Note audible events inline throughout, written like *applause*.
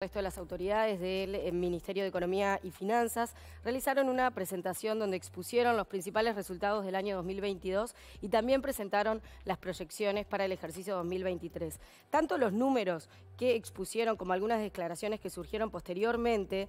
El resto de las autoridades del eh, Ministerio de Economía y Finanzas realizaron una presentación donde expusieron los principales resultados del año 2022 y también presentaron las proyecciones para el ejercicio 2023. Tanto los números que expusieron como algunas declaraciones que surgieron posteriormente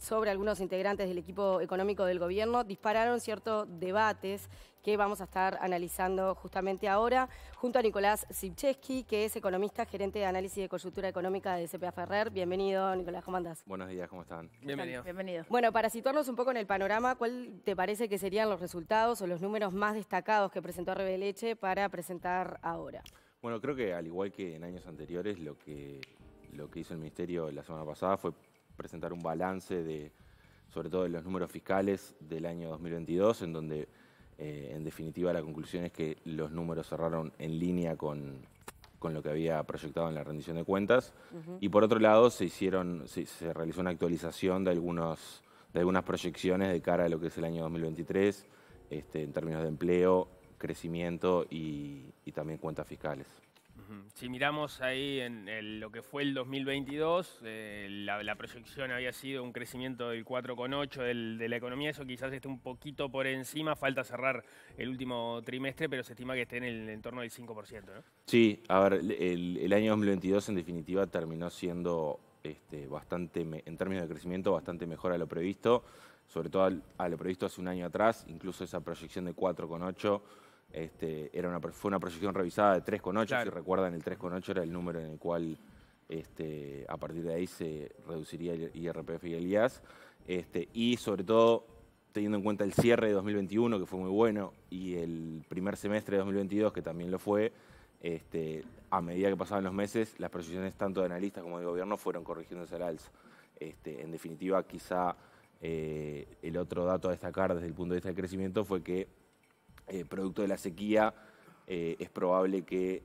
sobre algunos integrantes del equipo económico del gobierno dispararon ciertos debates que vamos a estar analizando justamente ahora junto a Nicolás Sipcheski, que es economista, gerente de análisis de coyuntura económica de CPA Ferrer. Bienvenido, Nicolás, ¿cómo andás? Buenos días, ¿cómo están? Bienvenido. Bueno, para situarnos un poco en el panorama, ¿cuál te parece que serían los resultados o los números más destacados que presentó Rebeleche para presentar ahora? Bueno, creo que al igual que en años anteriores, lo que, lo que hizo el Ministerio la semana pasada fue presentar un balance de, sobre todo de los números fiscales del año 2022, en donde eh, en definitiva la conclusión es que los números cerraron en línea con, lo que había proyectado en la rendición de cuentas. Y por otro lado, se hicieron, se, realizó una actualización de algunos de algunas proyecciones de cara a lo que es el año 2023, este, en términos de empleo, crecimiento y, y también cuentas fiscales. Si miramos ahí en lo que fue el 2022, eh, la, proyección había sido un crecimiento del 4,8 de la economía, eso quizás esté un poquito por encima, falta cerrar el último trimestre, pero se estima que esté en el entorno del 5%. ¿no? Sí, a ver, el, año 2022 en definitiva terminó siendo este, bastante, en términos de crecimiento, bastante mejor a lo previsto, sobre todo a lo previsto hace un año atrás, incluso esa proyección de 4,8 este, era una, fue una proyección revisada de 3,8. Si recuerdan, el 3,8 era el número en el cual este, a partir de ahí se reduciría el IRPF y el IAS. Este, y sobre todo, teniendo en cuenta el cierre de 2021, que fue muy bueno, y el primer semestre de 2022, que también lo fue, a medida que pasaban los meses, las proyecciones tanto de analistas como de gobierno fueron corrigiéndose al alza. en definitiva, quizá eh, el otro dato a destacar desde el punto de vista del crecimiento fue que eh, producto de la sequía, eh, es probable que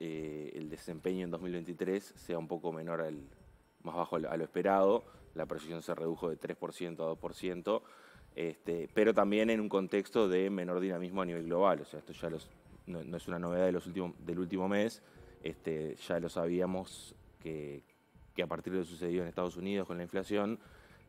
eh, el desempeño en 2023 sea un poco menor al, más bajo a lo esperado. La proyección se redujo de 3% a 2%, este, pero también en un contexto de menor dinamismo a nivel global. O sea, esto ya no, es una novedad de los últimos, del último mes. Este, ya lo sabíamos que, que a partir de lo sucedido en Estados Unidos con la inflación,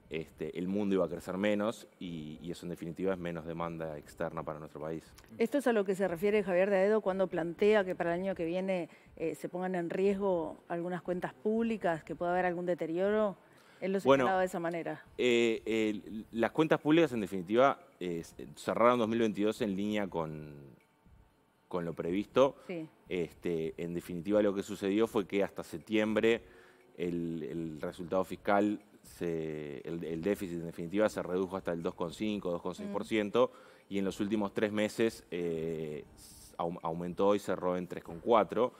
este, el mundo iba a crecer menos y, eso en definitiva es menos demanda externa para nuestro país. Esto es a lo que se refiere Javier De Aedo cuando plantea que para el año que viene eh, se pongan en riesgo algunas cuentas públicas, que pueda haber algún deterioro. Él lo señalaba de esa manera. Eh, eh, las cuentas públicas en definitiva cerraron 2022 en línea con, con lo previsto. Este, en definitiva lo que sucedió fue que hasta septiembre el resultado fiscal el, déficit en definitiva se redujo hasta el 2,5, 2,6% y en los últimos tres meses eh, aumentó y cerró en 3,4%.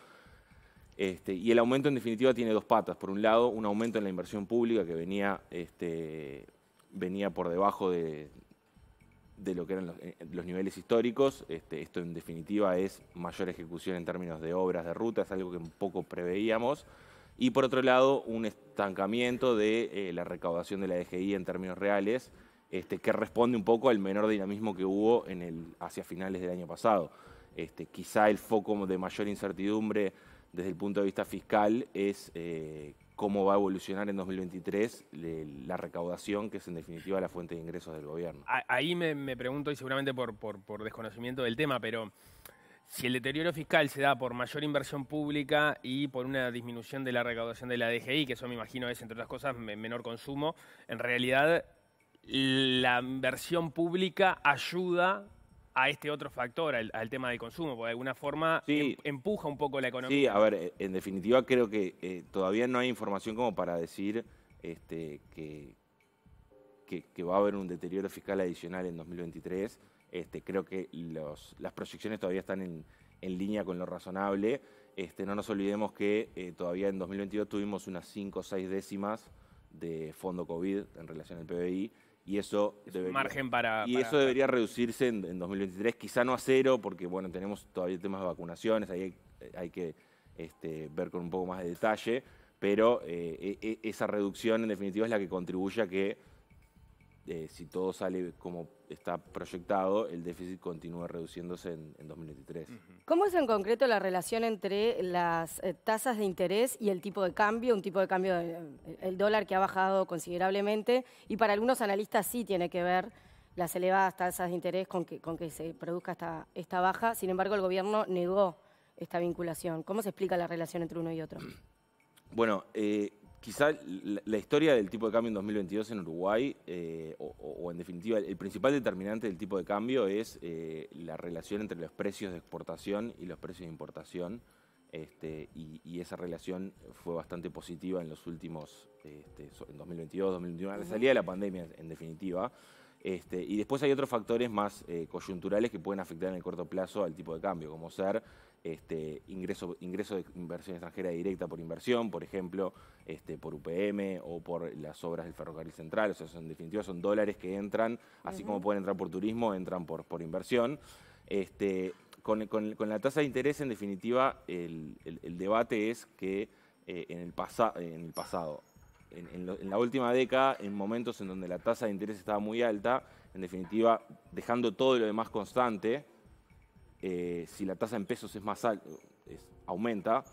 Este, y el aumento en definitiva tiene dos patas. Por un lado, un aumento en la inversión pública que venía, este, venía por debajo de, lo que eran los, eh, niveles históricos. Este, esto en definitiva es mayor ejecución en términos de obras de rutas, algo que un poco preveíamos. Y por otro lado, un estancamiento de eh, la recaudación de la DGI en términos reales, este, que responde un poco al menor dinamismo que hubo en hacia finales del año pasado. Este, quizá el foco de mayor incertidumbre desde el punto de vista fiscal es eh, cómo va a evolucionar en 2023 la recaudación, que es en definitiva la fuente de ingresos del gobierno. Ahí me, pregunto, y seguramente por, por desconocimiento del tema, pero si el deterioro fiscal se da por mayor inversión pública y por una disminución de la recaudación de la DGI, que eso me imagino es, entre otras cosas, menor consumo, en realidad la inversión pública ayuda a este otro factor, al, tema del consumo, porque de alguna forma em, empuja un poco la economía. Sí, a ver, en definitiva creo que eh, todavía no hay información como para decir este, que, que va a haber un deterioro fiscal adicional en 2023. Este, creo que las proyecciones todavía están en, línea con lo razonable. Este, no nos olvidemos que eh, todavía en 2022 tuvimos unas 5 o 6 décimas de fondo COVID en relación al PBI. Y eso, debería, y eso debería reducirse en, 2023, quizá no a cero, porque bueno, tenemos todavía temas de vacunaciones, ahí hay, que este, ver con un poco más de detalle, pero eh, e, e, esa reducción en definitiva es la que contribuye a que eh, si todo sale como está proyectado, el déficit continúa reduciéndose en, 2023. ¿Cómo es en concreto la relación entre las eh, tasas de interés y el tipo de cambio? Un tipo de cambio, eh, el dólar que ha bajado considerablemente y para algunos analistas sí tiene que ver las elevadas tasas de interés con que, se produzca esta, baja. Sin embargo, el gobierno negó esta vinculación. ¿Cómo se explica la relación entre uno y otro? Bueno, quizá la, historia del tipo de cambio en 2022 en Uruguay, eh, o, en definitiva, el principal determinante del tipo de cambio es eh, la relación entre los precios de exportación y los precios de importación. Este, y, esa relación fue bastante positiva en los últimos, este, en 2022, 2021, la salida de la pandemia en definitiva. Este, y después hay otros factores más eh, coyunturales que pueden afectar en el corto plazo al tipo de cambio, como ser este, ingreso, ingreso de inversión extranjera directa por inversión, por ejemplo, este, por UPM o por las obras del ferrocarril central. O sea, son, en definitiva son dólares que entran, así como pueden entrar por turismo, entran por, por inversión. Este, con, la tasa de interés, en definitiva, el, debate es que eh, en, el en el pasado, en, en, la última década, en momentos en donde la tasa de interés estaba muy alta, en definitiva, dejando todo lo demás constante, eh, si la tasa en pesos es más alta, aumenta,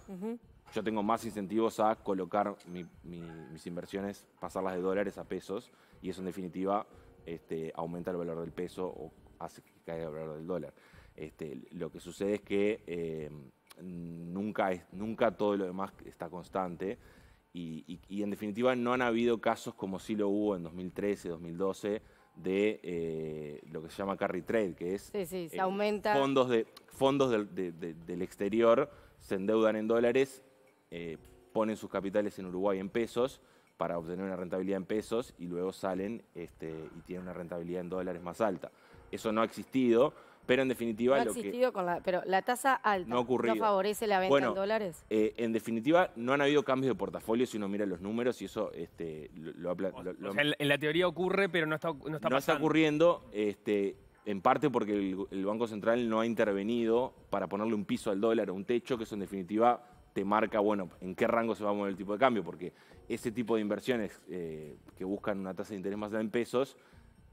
yo tengo más incentivos a colocar mis inversiones, pasarlas de dólares a pesos, y eso en definitiva este, aumenta el valor del peso o hace que caiga el valor del dólar. Este, lo que sucede es que eh, nunca, es, nunca todo lo demás está constante. Y, y, en definitiva no han habido casos como sí lo hubo en 2013, 2012, de eh, lo que se llama carry trade, que es eh, fondos, de, fondos del, exterior se endeudan en dólares, eh, ponen sus capitales en Uruguay en pesos para obtener una rentabilidad en pesos y luego salen este, y tienen una rentabilidad en dólares más alta. Eso no ha existido pero en definitiva... No la... Pero la tasa alta no, favorece la venta en dólares. Eh, en definitiva, no han habido cambios de portafolio si uno mira los números y eso este, lo, En la teoría ocurre, pero no está, no está pasando. No está ocurriendo, este, en parte porque el, Banco Central no ha intervenido para ponerle un piso al dólar o un techo, que eso en definitiva te marca, bueno, en qué rango se va a mover el tipo de cambio, porque ese tipo de inversiones eh, que buscan una tasa de interés más alta en pesos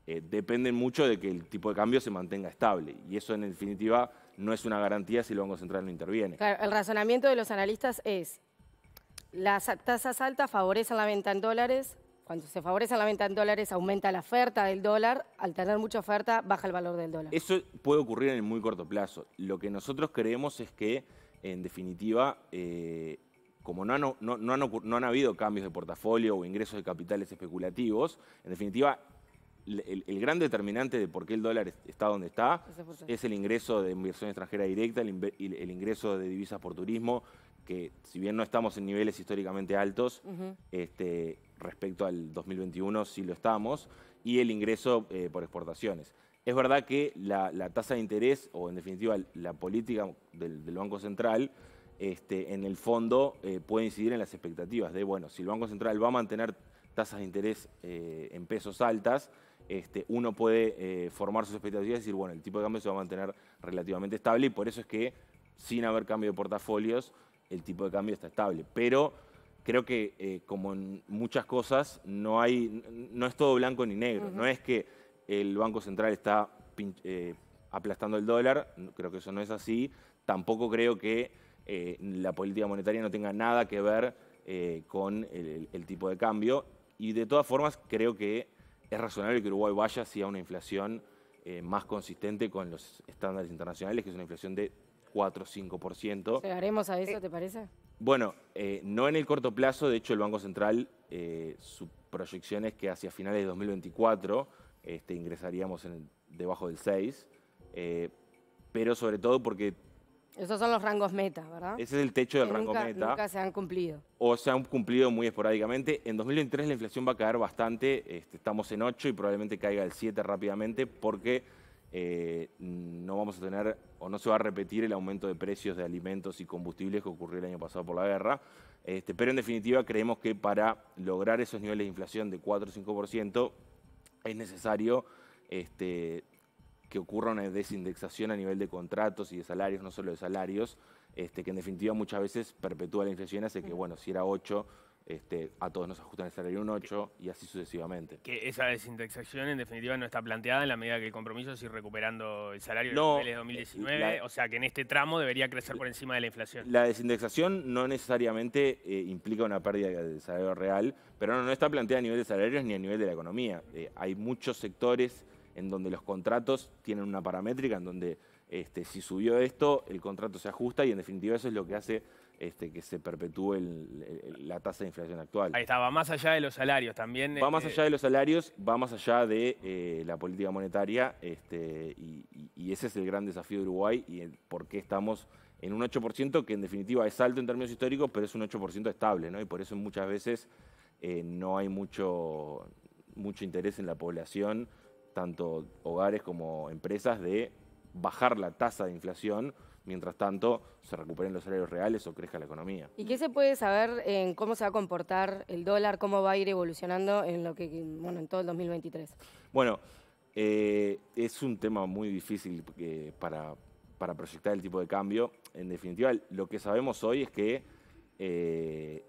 eh, dependen mucho de que el tipo de cambio se mantenga estable. Y eso, en definitiva, no es una garantía si el Banco Central no interviene. Claro, el razonamiento de los analistas es, las tasas altas favorecen la venta en dólares, cuando se favorece la venta en dólares, aumenta la oferta del dólar. Al tener mucha oferta, baja el valor del dólar. Eso puede ocurrir en el muy corto plazo. Lo que nosotros creemos es que, en definitiva, eh, como no no, no han habido cambios de portafolio o ingresos de capitales especulativos, en definitiva, el, gran determinante de por qué el dólar está donde está es el ingreso de inversión extranjera directa, el, ingreso de divisas por turismo, que si bien no estamos en niveles históricamente altos, este, respecto al 2021 sí lo estamos, y el ingreso eh, por exportaciones. Es verdad que la, tasa de interés, o en definitiva la política del, Banco Central, este, en el fondo eh, puede incidir en las expectativas de, bueno, si el Banco Central va a mantener tasas de interés eh, en pesos altas, este, uno puede eh, formar sus expectativas y decir, bueno, el tipo de cambio se va a mantener relativamente estable y por eso es que sin haber cambio de portafolios, el tipo de cambio está estable. Pero creo que, eh, como en muchas cosas, no, hay, no es todo blanco ni negro. No es que el Banco Central está eh, aplastando el dólar, creo que eso no es así. Tampoco creo que la política monetaria no tenga nada que ver con el tipo de cambio. Y de todas formas, creo que es razonable que Uruguay vaya hacia una inflación eh, más consistente con los estándares internacionales, que es una inflación de 4 o 5%. ¿Llegaremos a eso, eh, te parece? Bueno, eh, no en el corto plazo. De hecho, el Banco Central, su proyección es que hacia finales de 2024 este, ingresaríamos en debajo del 6%. pero sobre todo porque esos son los rangos meta, ¿verdad? Ese es el techo del rango meta. Nunca se han cumplido. O se han cumplido muy esporádicamente. En 2023 la inflación va a caer bastante. Este, estamos en 8 y probablemente caiga el 7 rápidamente porque eh, no vamos a tener o no se va a repetir el aumento de precios de alimentos y combustibles que ocurrió el año pasado por la guerra. Este, pero en definitiva creemos que para lograr esos niveles de inflación de 4 o 5% es necesario este, que ocurra una desindexación a nivel de contratos y de salarios, no solo de salarios, este, que en definitiva muchas veces perpetúa la inflación, hace que, bueno, si era 8, este, a todos nos ajustan el salario un 8 y así sucesivamente. Que esa desindexación en definitiva no está planteada en la medida que el compromiso es ir recuperando el salario de de 2019, o sea que en este tramo debería crecer por encima de la inflación. La desindexación no necesariamente eh, implica una pérdida de salario real, pero no, no, está planteada a nivel de salarios ni a nivel de la economía. Eh, hay muchos sectores en donde los contratos tienen una paramétrica, en donde este, si subió esto, el contrato se ajusta y en definitiva eso es lo que hace este, que se perpetúe la tasa de inflación actual. Ahí está, va más allá de los salarios también. Va más eh, allá de los salarios, va más allá de eh, la política monetaria este, y, ese es el gran desafío de Uruguay y por qué estamos en un 8% que en definitiva es alto en términos históricos, pero es un 8% estable, ¿no? Y por eso muchas veces eh, no hay mucho, mucho interés en la población tanto hogares como empresas, de bajar la tasa de inflación mientras tanto se recuperen los salarios reales o crezca la economía. ¿Y qué se puede saber en cómo se va a comportar el dólar, cómo va a ir evolucionando en lo que en todo el 2023? Bueno, eh, es un tema muy difícil eh, para, proyectar el tipo de cambio. En definitiva, lo que sabemos hoy es que, eh,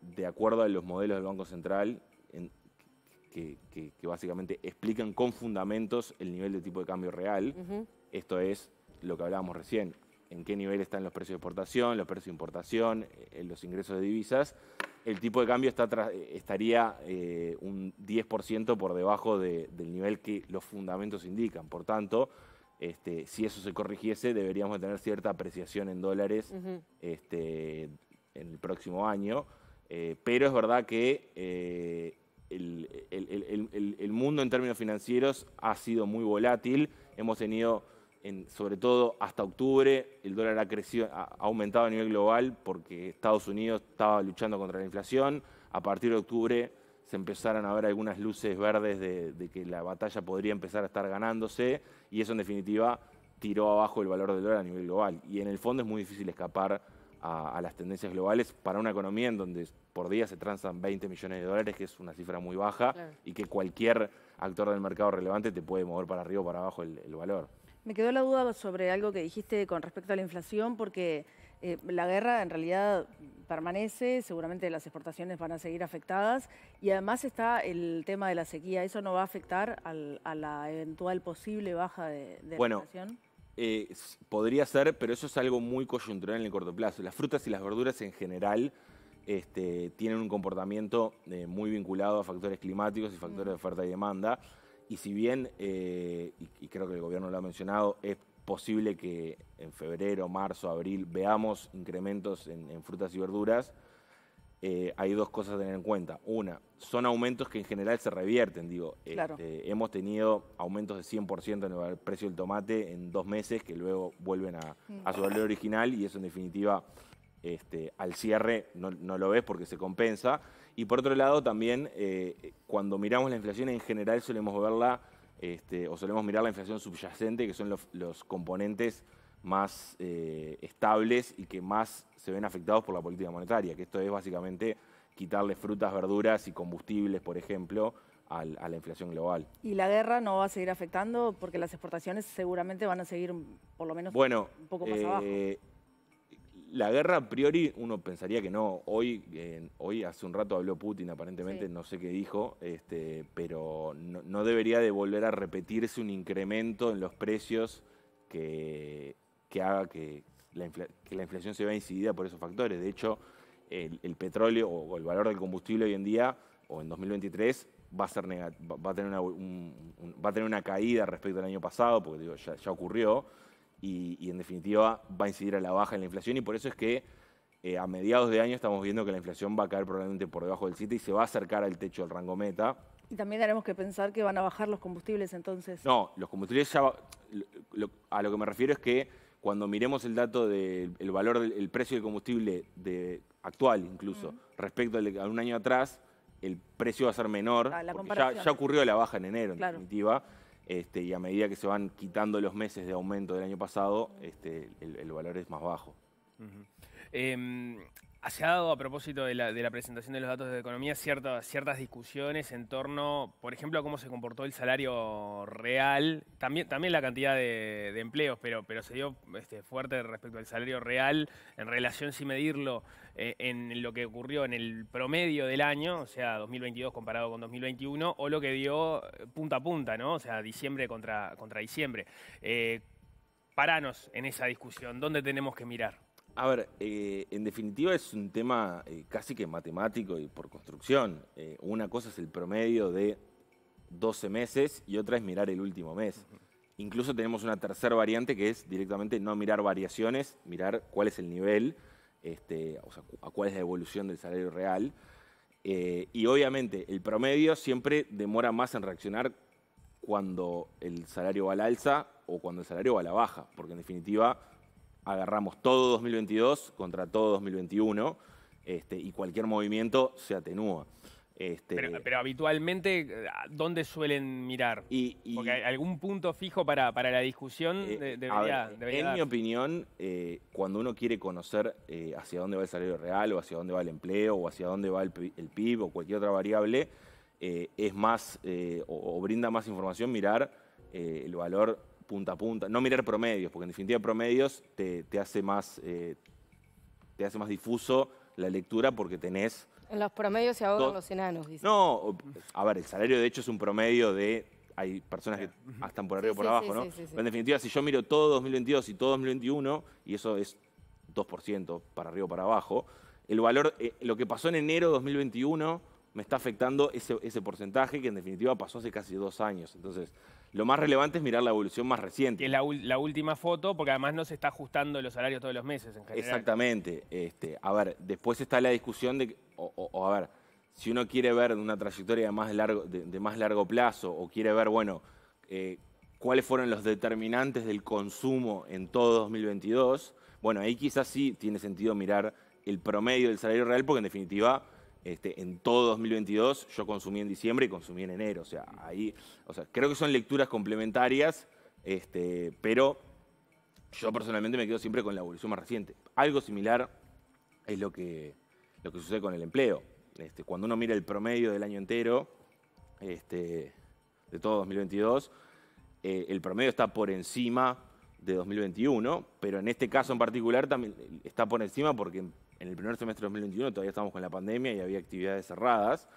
de acuerdo a los modelos del Banco Central, que, básicamente explican con fundamentos el nivel de tipo de cambio real. Esto es lo que hablábamos recién, en qué nivel están los precios de exportación, los precios de importación, eh, los ingresos de divisas. El tipo de cambio estaría eh, un 10% por debajo del nivel que los fundamentos indican. Por tanto, este, si eso se corrigiese, deberíamos tener cierta apreciación en dólares este, en el próximo año. Eh, pero es verdad que mundo en términos financieros ha sido muy volátil. Hemos tenido, en, sobre todo hasta octubre, el dólar ha, crecido, ha aumentado a nivel global porque Estados Unidos estaba luchando contra la inflación. A partir de octubre se empezaron a ver algunas luces verdes de, de que la batalla podría empezar a estar ganándose y eso en definitiva tiró abajo el valor del dólar a nivel global. Y en el fondo es muy difícil escapar a, las tendencias globales para una economía en donde por día se transan 20 millones de dólares, que es una cifra muy baja y que cualquier actor del mercado relevante te puede mover para arriba o para abajo el, valor. Me quedó la duda sobre algo que dijiste con respecto a la inflación, porque eh, la guerra en realidad permanece, seguramente las exportaciones van a seguir afectadas y además está el tema de la sequía. ¿Eso no va a afectar a la eventual posible baja de, bueno, la inflación? Eh, podría ser, pero eso es algo muy coyuntural en el corto plazo. Las frutas y las verduras en general este, tienen un comportamiento eh, muy vinculado a factores climáticos y factores de mm. oferta y demanda. Y si bien, eh, y, creo que el gobierno lo ha mencionado, es posible que en febrero, marzo, abril veamos incrementos en frutas y verduras, eh, hay dos cosas a tener en cuenta. Una, son aumentos que en general se revierten. Digo, este, hemos tenido aumentos de 100% en el precio del tomate en dos meses que luego vuelven a, mm. su valor original y eso en definitiva este, al cierre no, lo ves porque se compensa. Y por otro lado también eh, cuando miramos la inflación en general solemos verla este, o solemos mirar la inflación subyacente que son los componentes más eh, estables y que más se ven afectados por la política monetaria, que esto es básicamente quitarle frutas, verduras y combustibles, por ejemplo, a la inflación global. ¿Y la guerra no va a seguir afectando? Porque las exportaciones seguramente van a seguir por lo menos un poco más abajo. Eh, la guerra a priori uno pensaría que no. Hoy, hoy hace un rato habló Putin aparentemente, no sé qué dijo, este, pero no, debería de volver a repetirse un incremento en los precios que que haga que la, inflación se vea incidida por esos factores. De hecho, el, petróleo o, el valor del combustible hoy en día o en 2023 va a, tener una, va a tener una caída respecto al año pasado, porque digo, ya, ocurrió, y, en definitiva va a incidir a la baja en la inflación, y por eso es que eh, a mediados de año estamos viendo que la inflación va a caer probablemente por debajo del 7 y se va a acercar al techo del rango meta. Y también tenemos que pensar que van a bajar los combustibles entonces. No, los combustibles ya... a lo que me refiero es que cuando miremos el dato del valor, del precio del combustible de, actual incluso, respecto a un año atrás, el precio va a ser menor. Ah, ya, ocurrió la baja en enero, en definitiva. Este, y a medida que se van quitando los meses de aumento del año pasado, este, el, valor es más bajo. Se ha dado a propósito de la, presentación de los datos de economía ciertas discusiones en torno, por ejemplo, a cómo se comportó el salario real, también, la cantidad de, empleos, pero, se dio este, fuerte respecto al salario real en relación, si medirlo, eh, en lo que ocurrió en el promedio del año, o sea, 2022 comparado con 2021, o lo que dio eh, punta a punta, ¿no? O sea, diciembre contra, diciembre. Eh, paranos en esa discusión, ¿dónde tenemos que mirar? A ver, eh, en definitiva es un tema eh, casi que matemático y por construcción. Eh, una cosa es el promedio de 12 meses y otra es mirar el último mes. Incluso tenemos una tercera variante que es directamente no mirar variaciones, mirar cuál es el nivel, este, o sea, a cuál es la evolución del salario real. y obviamente el promedio siempre demora más en reaccionar cuando el salario va al alza o cuando el salario va a la baja, porque en definitiva agarramos todo 2022 contra todo 2021 este, y cualquier movimiento se atenúa. Este, pero, habitualmente, eh, ¿dónde suelen mirar? algún punto fijo para, para la discusión eh, debería, En mi opinión, eh, cuando uno quiere conocer hacia dónde va el salario real, o hacia dónde va el empleo, o hacia dónde va el, PIB, o cualquier otra variable, es más, o, brinda más información mirar el valor punta a punta. No mirar promedios, porque en definitiva promedios te, hace, más, eh, te hace más difuso la lectura porque tenés... En los promedios se ahogan los enanos, dice. No, a ver, el salario de hecho es un promedio de... Hay personas que están por arriba o por abajo, sí, ¿no? en definitiva, si yo miro todo 2022 y todo 2021, y eso es 2% para arriba o para abajo, el valor, eh, lo que pasó en enero de 2021 me está afectando ese, ese porcentaje que en definitiva pasó hace casi dos años. Entonces, lo más relevante es mirar la evolución más reciente. es la, última foto, porque además no se está ajustando los salarios todos los meses en general. Exactamente. Este, a ver, después está la discusión de, o, o, a ver, si uno quiere ver una trayectoria de más largo, de, más largo plazo o quiere ver, bueno, eh, cuáles fueron los determinantes del consumo en todo 2022, bueno, ahí quizás sí tiene sentido mirar el promedio del salario real, porque en definitiva este, en todo 2022 yo consumí en diciembre y consumí en enero. O sea, ahí, o sea, creo que son lecturas complementarias, este, pero yo personalmente me quedo siempre con la evolución más reciente. Algo similar es lo que, lo que sucede con el empleo. Este, cuando uno mira el promedio del año entero, de todo 2022, eh, el promedio está por encima de 2021, pero en este caso en particular también está por encima porque en el primer semestre de 2021 todavía estábamos con la pandemia y había actividades cerradas.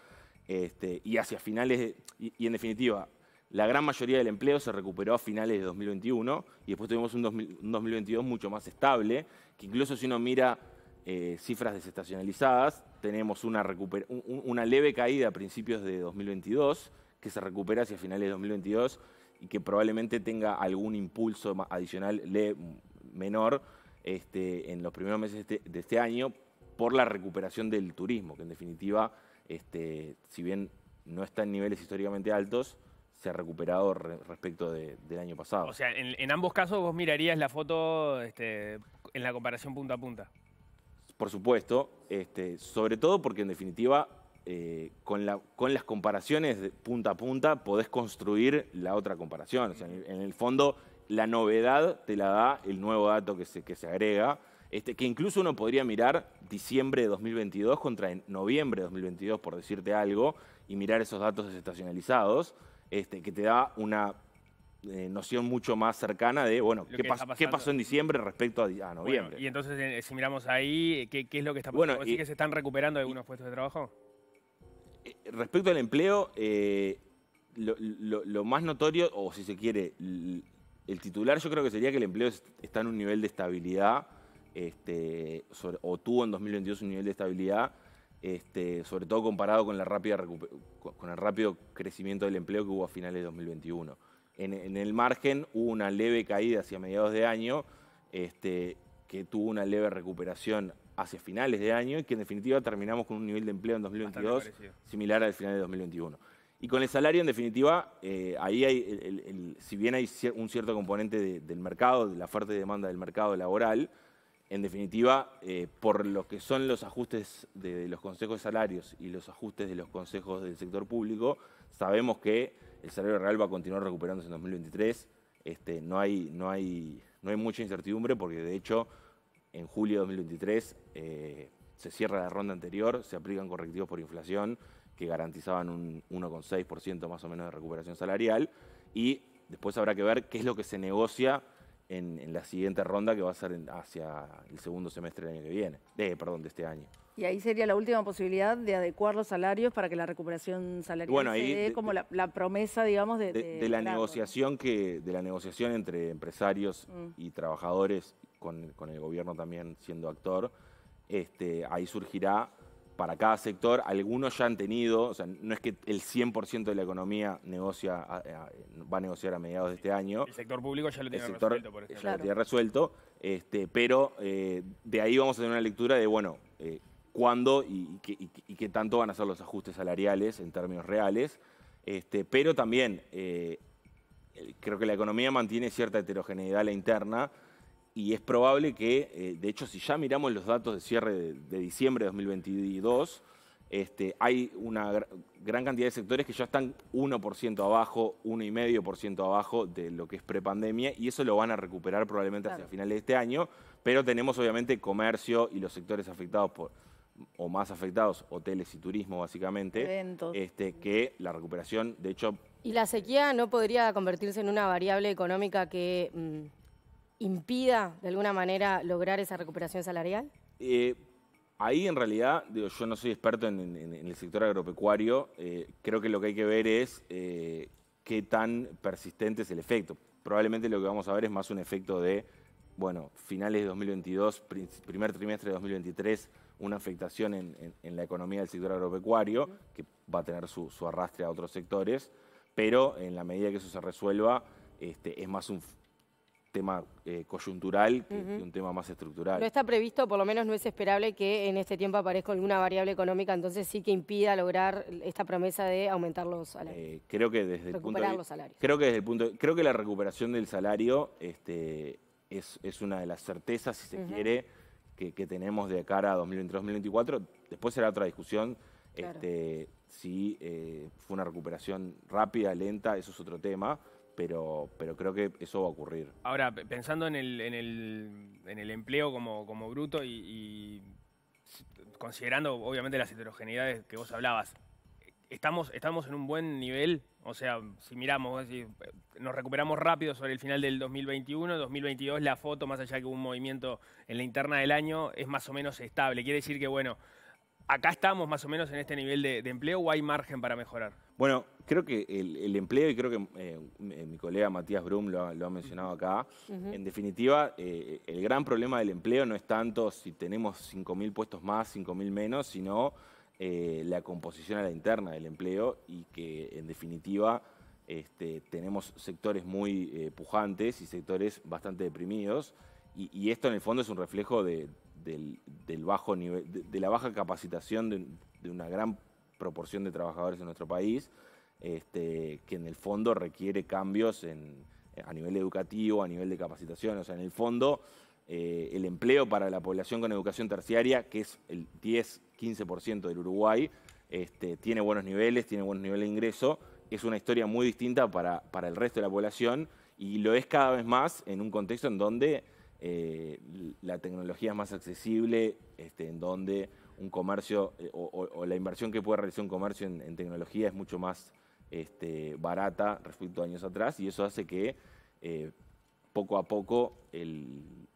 Este, y hacia finales, y, en definitiva, la gran mayoría del empleo se recuperó a finales de 2021 y después tuvimos un, 2022 mucho más estable, que incluso si uno mira eh, cifras desestacionalizadas, tenemos una, una leve caída a principios de 2022, que se recupera hacia finales de 2022 y que probablemente tenga algún impulso adicional menor este, en los primeros meses este, de este, año por la recuperación del turismo, que en definitiva, este, si bien no está en niveles históricamente altos, se ha recuperado respecto del año pasado. O sea, en, ambos casos vos mirarías la foto en la comparación punta a punta. Por supuesto, sobre todo porque en definitiva eh, con, las comparaciones punta a punta podés construir la otra comparación. O sea, en el fondo la novedad te la da el nuevo dato que se, que se agrega, este, que incluso uno podría mirar diciembre de 2022 contra noviembre de 2022, por decirte algo, y mirar esos datos desestacionalizados, este, que te da una eh, noción mucho más cercana de, bueno, qué, pasó en diciembre respecto a, noviembre. y entonces, eh, si miramos ahí, ¿qué, es lo que está pasando? Bueno, y que se están recuperando algunos puestos de trabajo? Eh, respecto al empleo, lo, más notorio, o si se quiere, el titular yo creo que sería que el empleo está en un nivel de estabilidad, este, o tuvo en 2022 un nivel de estabilidad, este, sobre todo comparado con, el rápido crecimiento del empleo que hubo a finales de 2021. En, el margen hubo una leve caída hacia mediados de año, este, que tuvo una leve recuperación hacia finales de año y que en definitiva terminamos con un nivel de empleo en 2022 similar al final de 2021. Y con el salario, en definitiva, eh, ahí hay, si bien hay un cierto componente del mercado, de la fuerte demanda del mercado laboral, en definitiva, eh, por lo que son los ajustes de, los consejos de salarios y los ajustes de los consejos del sector público, sabemos que el salario real va a continuar recuperándose en 2023. Este, no, hay, no, hay, no hay mucha incertidumbre porque, de hecho, en julio de 2023 eh, se cierra la ronda anterior, se aplican correctivos por inflación que garantizaban un 1,6% más o menos de recuperación salarial. Y después habrá que ver qué es lo que se negocia en, la siguiente ronda que va a ser hacia el segundo semestre del año que viene, de, perdón, de este año. Y ahí sería la última posibilidad de adecuar los salarios para que la recuperación salarial bueno, se dé como la, promesa, digamos, de, de la negociación que de la negociación entre empresarios mm. y trabajadores con, el gobierno también siendo actor. Este, ahí surgirá para cada sector, algunos ya han tenido, o sea, no es que el 100% de la economía negocia, va a negociar a mediados de este año. El sector público ya lo tiene resuelto, por Ya lo tiene este, resuelto, pero eh, de ahí vamos a tener una lectura de, bueno, eh, cuándo y, qué tanto van a ser los ajustes salariales en términos reales, este, pero también eh, creo que la economía mantiene cierta heterogeneidad la interna, y es probable que, eh, de hecho, si ya miramos los datos de cierre de, diciembre de 2022, este, hay una gran cantidad de sectores que ya están 1% abajo, 1,5% abajo de lo que es prepandemia y eso lo van a recuperar probablemente hasta hacia finales de este año, pero tenemos obviamente comercio y los sectores afectados por o más afectados, hoteles y turismo básicamente, este, que la recuperación, de hecho... ¿Y la sequía no podría convertirse en una variable económica que... Mm, impida de alguna manera lograr esa recuperación salarial? Eh, ahí en realidad, yo no soy experto en, el sector agropecuario, eh, creo que lo que hay que ver es eh, qué tan persistente es el efecto. Probablemente lo que vamos a ver es más un efecto de, bueno, finales de 2022, primer trimestre de 2023, una afectación en, la economía del sector agropecuario, que va a tener su, su arrastre a otros sectores, pero en la medida que eso se resuelva, este, es más un, tema eh, coyuntural que, un tema más estructural. No está previsto, por lo menos no es esperable que en este tiempo aparezca alguna variable económica, entonces sí que impida lograr esta promesa de aumentar los salarios. Eh, creo que desde el punto de, Creo que desde el punto, creo que la recuperación del salario este, es, es una de las certezas, si se quiere, que, tenemos de cara a 2023-2024. Después será otra discusión. Este, si eh, fue una recuperación rápida, lenta, eso es otro tema pero, pero creo que eso va a ocurrir. Ahora, pensando en el, en el, en el empleo como, como bruto y, considerando obviamente las heterogeneidades que vos hablabas, ¿estamos, estamos en un buen nivel? O sea, si miramos, nos recuperamos rápido sobre el final del 2021, 2022 la foto, más allá que un movimiento en la interna del año, es más o menos estable. Quiere decir que, bueno, acá estamos más o menos en este nivel de empleo o hay margen para mejorar? Bueno, creo que el, empleo, y creo que eh, eh, mi colega Matías Brum lo, ha, mencionado acá, en definitiva, eh, el gran problema del empleo no es tanto si tenemos 5.000 puestos más, 5.000 menos, sino la composición a la interna del empleo y que, en definitiva, este, tenemos sectores muy pujantes y sectores bastante deprimidos. Y, esto, en el fondo, es un reflejo de, del, bajo nivel, de, la baja capacitación de, de una gran proporción de trabajadores en nuestro país, este, que en el fondo requiere cambios a nivel educativo, a nivel de capacitación, o sea, en el fondo eh, el empleo para la población con educación terciaria, que es el 10-15% del Uruguay, este, tiene buenos niveles, tiene buenos niveles de ingreso, es una historia muy distinta para, para el resto de la población y lo es cada vez más en un contexto en donde eh, la tecnología es más accesible, este, en donde un comercio eh, o, la inversión que puede realizar un comercio en, tecnología es mucho más este, barata respecto a años atrás y eso hace que eh, poco a poco el,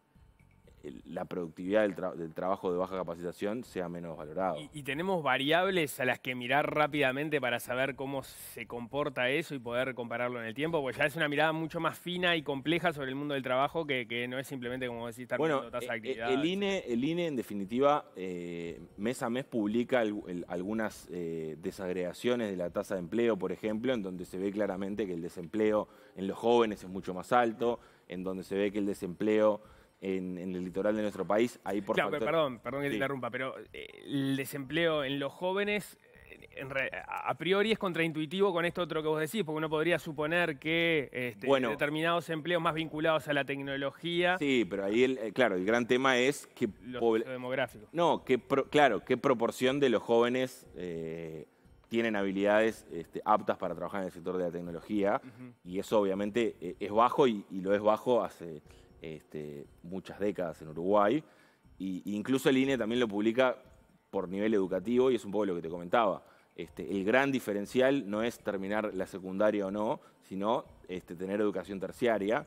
la productividad del, trabajo de baja capacitación sea menos valorado. Y, tenemos variables a las que mirar rápidamente para saber cómo se comporta eso y poder compararlo en el tiempo, porque ya es una mirada mucho más fina y compleja sobre el mundo del trabajo que, no es simplemente como decir estar bueno, tasa de eh, eh, actividad. El INE, el INE, en definitiva, eh, mes a mes publica algunas desagregaciones de la tasa de empleo, por ejemplo, en donde se ve claramente que el desempleo en los jóvenes es mucho más alto, en donde se ve que el desempleo en, el litoral de nuestro país. Ahí por claro, perdón, perdón que te interrumpa, pero eh, el desempleo en los jóvenes a priori es contraintuitivo con esto otro que vos decís, porque uno podría suponer que este, determinados empleos más vinculados a la tecnología. Sí, pero ahí, el, eh, claro, el gran tema es que... demográfico. No, que claro, qué proporción de los jóvenes eh, tienen habilidades este, aptas para trabajar en el sector de la tecnología, y eso obviamente es bajo y lo es bajo hace este, muchas décadas en Uruguay. Y, incluso el INE también lo publica por nivel educativo y es un poco lo que te comentaba. Este, el gran diferencial no es terminar la secundaria o no, sino este, tener educación terciaria.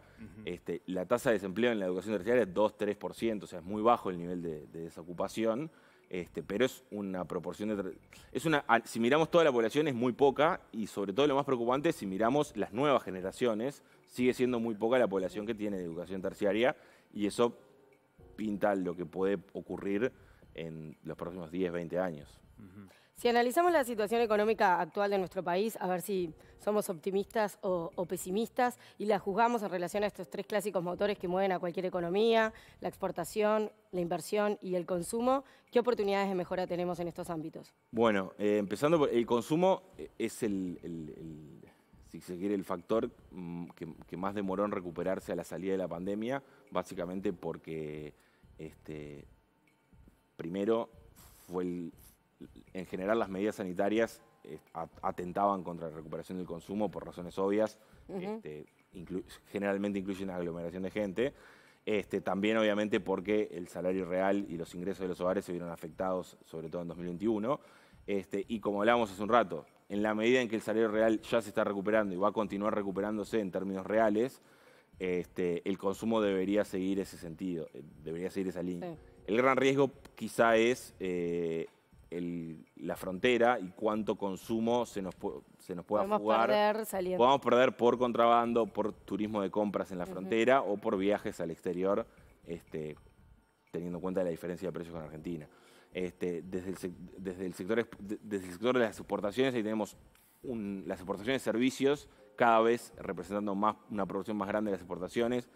la tasa de desempleo en la educación terciaria es 2-3%, o sea, es muy bajo el nivel de desocupación. Este, pero es una proporción de... Es una, si miramos toda la población es muy poca y sobre todo lo más preocupante si miramos las nuevas generaciones, sigue siendo muy poca la población que tiene de educación terciaria y eso pinta lo que puede ocurrir en los próximos 10, 20 años. Si analizamos la situación económica actual de nuestro país, a ver si somos optimistas o, pesimistas, y la juzgamos en relación a estos tres clásicos motores que mueven a cualquier economía, la exportación, la inversión y el consumo, ¿qué oportunidades de mejora tenemos en estos ámbitos? Bueno, eh, empezando por el consumo, eh, es el, si se quiere, el factor mm, que, más demoró en recuperarse a la salida de la pandemia, básicamente porque, este, primero, fue el en general las medidas sanitarias eh, atentaban contra la recuperación del consumo por razones obvias, este, generalmente incluyen aglomeración de gente. Este, también obviamente porque el salario real y los ingresos de los hogares se vieron afectados, sobre todo en 2021. Este, y como hablábamos hace un rato, en la medida en que el salario real ya se está recuperando y va a continuar recuperándose en términos reales, este, el consumo debería seguir ese sentido, eh, debería seguir esa línea. El gran riesgo quizá es eh, la frontera y cuánto consumo se nos, se nos pueda jugar. Perder, perder por contrabando, por turismo de compras en la frontera o por viajes al exterior, este, teniendo en cuenta la diferencia de precios con Argentina. Este, desde, el, sector, desde el sector de las exportaciones, ahí tenemos las exportaciones de servicios cada vez representando más, una proporción más grande de las exportaciones.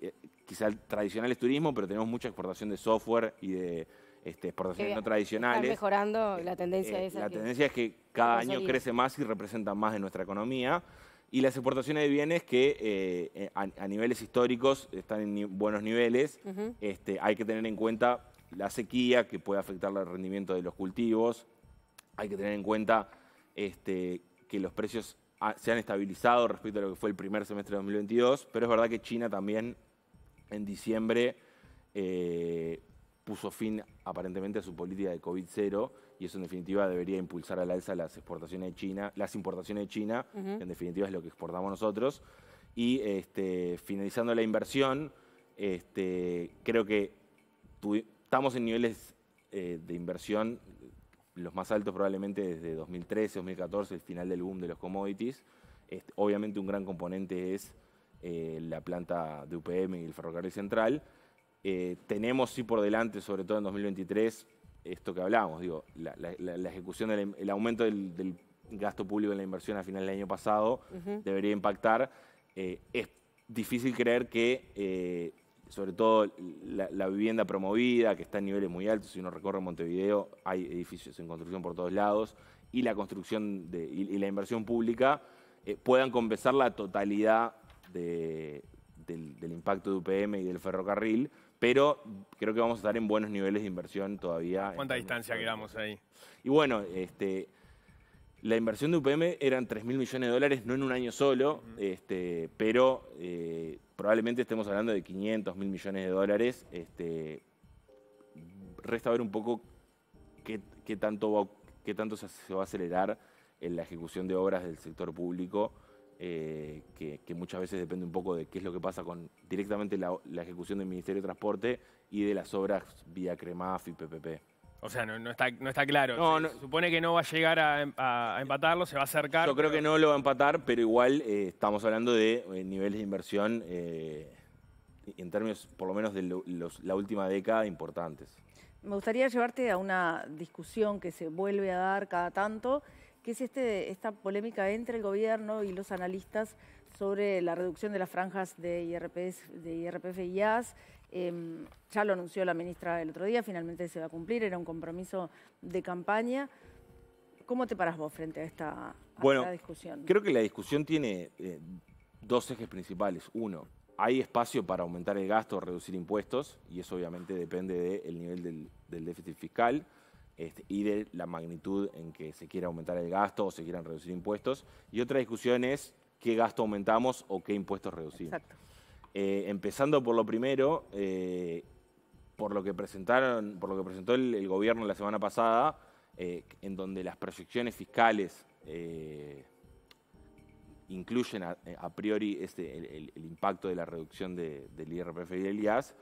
Eh, quizá el tradicional es turismo, pero tenemos mucha exportación de software y de exportaciones este, no tradicionales. mejorando eh, la tendencia eh, esa. La tendencia es que cada año crece más y representa más de nuestra economía. Y las exportaciones de bienes que eh, a, niveles históricos están en buenos niveles. Este, hay que tener en cuenta la sequía que puede afectar el rendimiento de los cultivos. Hay que tener en cuenta este, que los precios se han estabilizado respecto a lo que fue el primer semestre de 2022, pero es verdad que China también en diciembre eh, puso fin aparentemente a su política de COVID 0 y eso en definitiva debería impulsar al alza las exportaciones de China, las importaciones de China, en definitiva es lo que exportamos nosotros. Y este, finalizando la inversión, este, creo que estamos en niveles eh, de inversión los más altos probablemente desde 2013, 2014, el final del boom de los commodities. Este, obviamente un gran componente es eh, la planta de UPM y el ferrocarril central eh, tenemos sí por delante, sobre todo en 2023, esto que hablábamos, digo, la, ejecución, del, el aumento del, gasto público en la inversión a final del año pasado debería impactar. Eh, es difícil creer que, eh, sobre todo la, vivienda promovida, que está en niveles muy altos, si uno recorre Montevideo, hay edificios en construcción por todos lados, y la construcción y, la inversión pública puedan compensar la totalidad del impacto de UPM y del ferrocarril pero creo que vamos a estar en buenos niveles de inversión todavía. Ah, ¿Cuánta distancia quedamos ahí? Y bueno, este, la inversión de UPM eran 3 mil millones de dólares, no en un año solo, este, pero eh, probablemente estemos hablando de 500 mil millones de dólares. Este, resta ver un poco qué, tanto, se va a acelerar en la ejecución de obras del sector público. Eh, que, muchas veces depende un poco de qué es lo que pasa con directamente la, ejecución del Ministerio de Transporte y de las obras vía CREMAF y PPP. O sea, no, está, claro. No, supone que no va a llegar a, empatarlo, se va a acercar. Yo creo que no lo va a empatar, pero igual eh, estamos hablando de eh, niveles de inversión en términos, por lo menos, de la última década importantes. Me gustaría llevarte a una discusión que se vuelve a dar cada tanto ¿Qué es este, esta polémica entre el gobierno y los analistas sobre la reducción de las franjas de, IRPF, y IAS. Em, ya lo anunció la ministra el otro día, finalmente se va a cumplir, era un compromiso de campaña. ¿Cómo te paras vos frente a esta, discusión? Creo que la discusión tiene eh, dos ejes principales. Uno, hay espacio para aumentar el gasto o reducir impuestos, y eso obviamente depende del nivel del déficit fiscal. Este, y de la magnitud en que se quiera aumentar el gasto o se quieran reducir impuestos. Y otra discusión es qué gasto aumentamos o qué impuestos reducimos. Eh, empezando por lo primero, eh, por lo que presentaron, por lo que presentó el, gobierno la semana pasada, eh, en donde las proyecciones fiscales incluyen a, priori este, el, impacto de la reducción del IRPF y del IAS.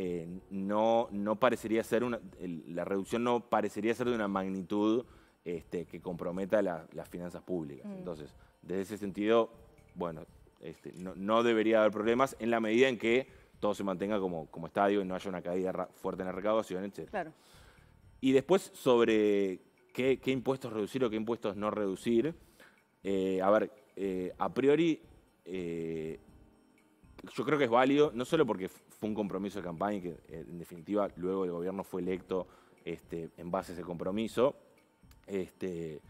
Eh, no, no parecería ser una, la reducción no parecería ser de una magnitud este, que comprometa las finanzas públicas. Mm. Entonces, desde ese sentido, bueno, este, no, debería haber problemas en la medida en que todo se mantenga como, como estadio y no haya una caída fuerte en la recaudación, etc. Y después sobre qué, impuestos reducir o qué impuestos no reducir, eh, a ver, eh, a priori yo creo que es válido, no solo porque fue un compromiso de campaña y que eh, en definitiva luego el gobierno fue electo este, en base a ese compromiso. Este,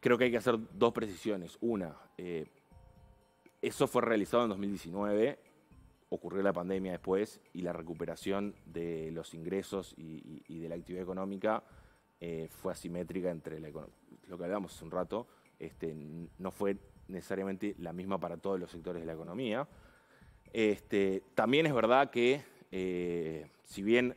creo que hay que hacer dos precisiones. Una, eh, eso fue realizado en 2019, ocurrió la pandemia después y la recuperación de los ingresos y, de la actividad económica eh, fue asimétrica entre la lo que hablábamos hace un rato, este, no fue necesariamente la misma para todos los sectores de la economía. Este, también es verdad que, eh, si bien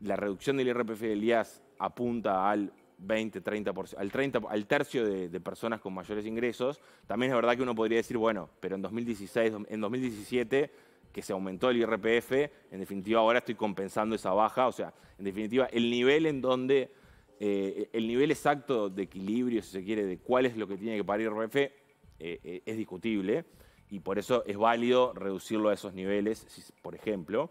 la reducción del IRPF del IAS apunta al 20, 30%, al, 30, al tercio de, personas con mayores ingresos, también es verdad que uno podría decir, bueno, pero en 2016, en 2017, que se aumentó el IRPF, en definitiva ahora estoy compensando esa baja, o sea, en definitiva el nivel en donde, eh, el nivel exacto de equilibrio, si se quiere, de cuál es lo que tiene que pagar IRPF, eh, es discutible y por eso es válido reducirlo a esos niveles, por ejemplo.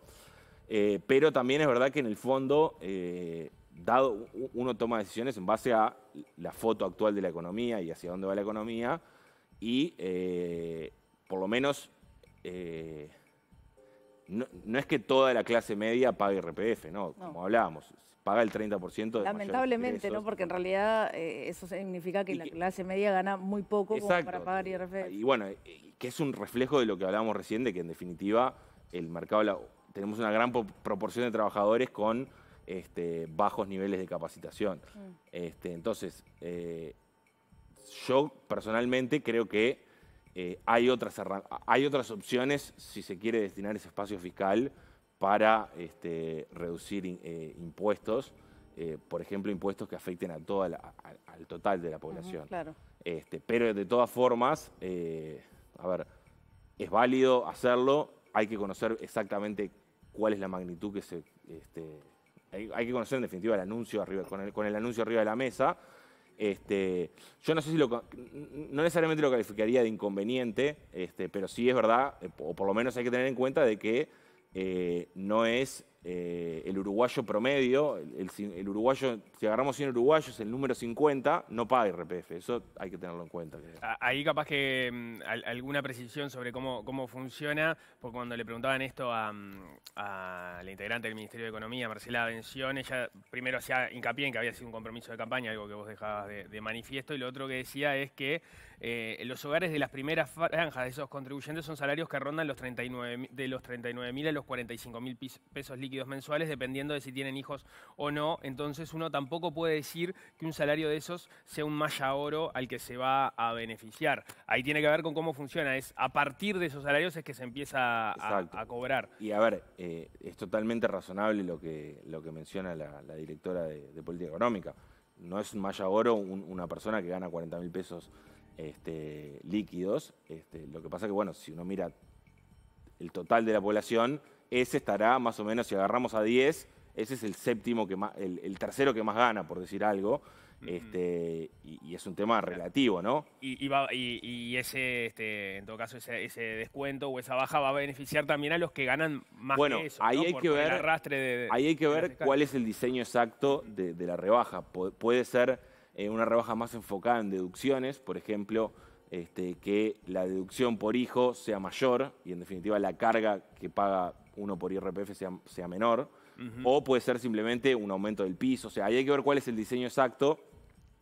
Eh, pero también es verdad que en el fondo, eh, dado uno toma decisiones en base a la foto actual de la economía y hacia dónde va la economía, y eh, por lo menos no, es que toda la clase media pague RPF, Como hablábamos, paga el 30% de Lamentablemente, ¿no? Porque en realidad eh, eso significa que la clase media gana muy poco para pagar eh, IRF. Y bueno, eh, que es un reflejo de lo que hablábamos recién, de que en definitiva el mercado, tenemos una gran proporción de trabajadores con este, bajos niveles de capacitación. Mm. Este, entonces, yo personalmente creo que hay, otras, hay otras opciones si se quiere destinar ese espacio fiscal para este, reducir eh, impuestos, eh, por ejemplo, impuestos que afecten a toda al total de la población. Este, pero de todas formas, eh, a ver, es válido hacerlo, hay que conocer exactamente cuál es la magnitud que se... Este, hay, que conocer en definitiva el anuncio arriba, con el, anuncio arriba de la mesa. yo no sé si lo, no necesariamente lo calificaría de inconveniente, pero sí es verdad, o por lo menos hay que tener en cuenta de que eh, no es eh, el uruguayo promedio, el, uruguayo, si agarramos 100 uruguayos, el número 50 no paga IRPF, eso hay que tenerlo en cuenta. Ahí capaz que mm, alguna precisión sobre cómo, cómo funciona, porque cuando le preguntaban esto a, mm, la integrante del Ministerio de Economía, Marcela Bención, ella primero hacía hincapié en que había sido un compromiso de campaña, algo que vos dejabas de manifiesto, y lo otro que decía es que eh, los hogares de las primeras franjas de esos contribuyentes son salarios que rondan los 39, de los 39.000 a los mil pesos líquidos mensuales, dependiendo de si tienen hijos o no. Entonces uno tampoco puede decir que un salario de esos sea un malla oro al que se va a beneficiar. Ahí tiene que ver con cómo funciona. Es a partir de esos salarios es que se empieza a, cobrar. Y a ver, eh, es totalmente razonable lo que, lo que menciona la, directora de, Política Económica. No es un malla oro una persona que gana 40.000 pesos este, líquidos. Este, lo que pasa que, bueno, si uno mira el total de la población, ese estará más o menos, si agarramos a 10, ese es el séptimo que más, el, tercero que más gana, por decir algo. Este, y, es un tema relativo, ¿no? Y, ese, en todo caso, ese, descuento o esa baja va a beneficiar también a los que ganan más bueno, eso, ahí hay que ver, ahí hay que ver cuál es el diseño exacto de, la rebaja. puede ser eh, una rebaja más enfocada en deducciones, por ejemplo, este, que la deducción por hijo sea mayor y en definitiva la carga que paga uno por IRPF sea, menor, o puede ser simplemente un aumento del piso, o sea, ahí hay que ver cuál es el diseño exacto.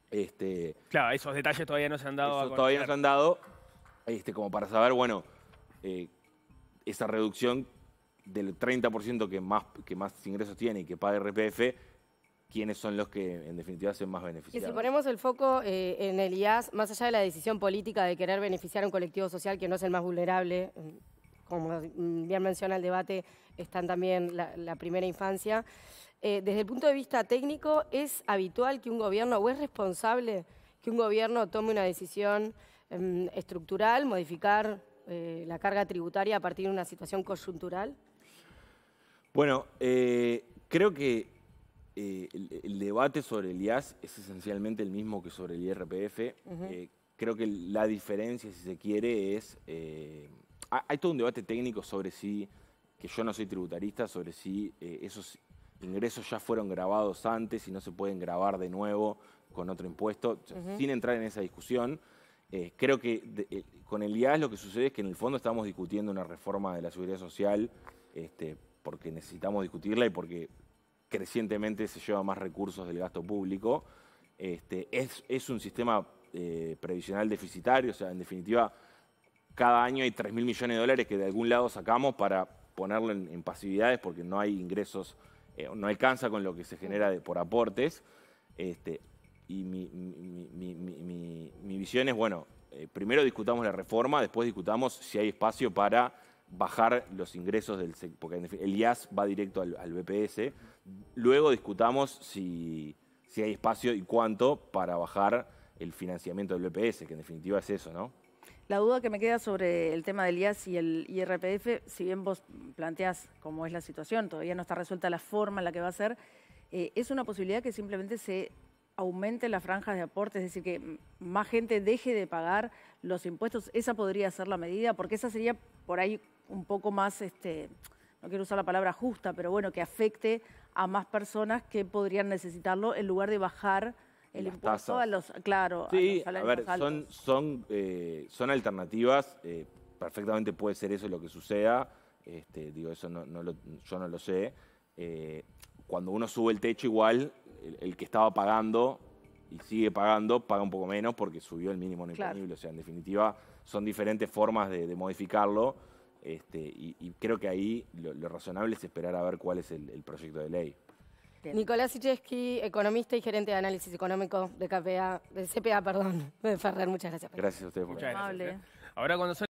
Este, claro, esos detalles todavía no se han dado. todavía no se han dado, este, como para saber, bueno, eh, esa reducción del 30% que más, que más ingresos tiene y que paga IRPF quiénes son los que en definitiva son más beneficiados. Y si ponemos el foco eh, en el IAS, más allá de la decisión política de querer beneficiar a un colectivo social que no es el más vulnerable, mm, como mm, bien menciona el debate, están también la, primera infancia, eh, desde el punto de vista técnico, ¿es habitual que un gobierno, o es responsable que un gobierno tome una decisión em, estructural, modificar eh, la carga tributaria a partir de una situación coyuntural? Bueno, creo que eh, el, debate sobre el IAS es esencialmente el mismo que sobre el IRPF. Eh, creo que la diferencia, si se quiere, es... Eh, hay todo un debate técnico sobre si, que yo no soy tributarista, sobre si esos ingresos ya fueron grabados antes y no se pueden grabar de nuevo con otro impuesto, sin entrar en esa discusión. creo que con el IAS lo que sucede es que en el fondo estamos discutiendo una reforma de la seguridad social este, porque necesitamos discutirla y porque crecientemente se lleva más recursos del gasto público. Este, es, un sistema eh, previsional deficitario, o sea, en definitiva, cada año hay 3.000 mil millones de dólares que de algún lado sacamos para ponerlo en, pasividades porque no hay ingresos, eh, no alcanza con lo que se genera por aportes. Este, y mi, visión es, bueno, eh, primero discutamos la reforma, después discutamos si hay espacio para bajar los ingresos del porque el IAS va directo al BPS. Luego discutamos si, hay espacio y cuánto para bajar el financiamiento del BPS, que en definitiva es eso, ¿no? La duda que me queda sobre el tema del IAS y el IRPF, si bien vos planteás cómo es la situación, todavía no está resuelta la forma en la que va a ser, eh, es una posibilidad que simplemente se aumente las franjas de aporte, es decir, que más gente deje de pagar los impuestos. Esa podría ser la medida, porque esa sería por ahí un poco más, este, no quiero usar la palabra justa, pero bueno, que afecte a más personas que podrían necesitarlo en lugar de bajar el impuesto a los, claro, a, a ver, son, eh, son, alternativas, eh, perfectamente puede ser eso lo que suceda, este, digo, eso no, yo no lo sé. Eh, cuando uno sube el techo igual, el, que estaba pagando y sigue pagando, paga un poco menos porque subió el mínimo no imponible. O sea, en definitiva, son diferentes formas de modificarlo. Este, y, creo que ahí lo, razonable es esperar a ver cuál es el, proyecto de ley. Nicolás Sicheski, economista y gerente de análisis económico de, de CPA, perdón, *laughs* de Ferrer. Muchas gracias. Gracias a ustedes. Muchas gracias. Eh. Ahora cuando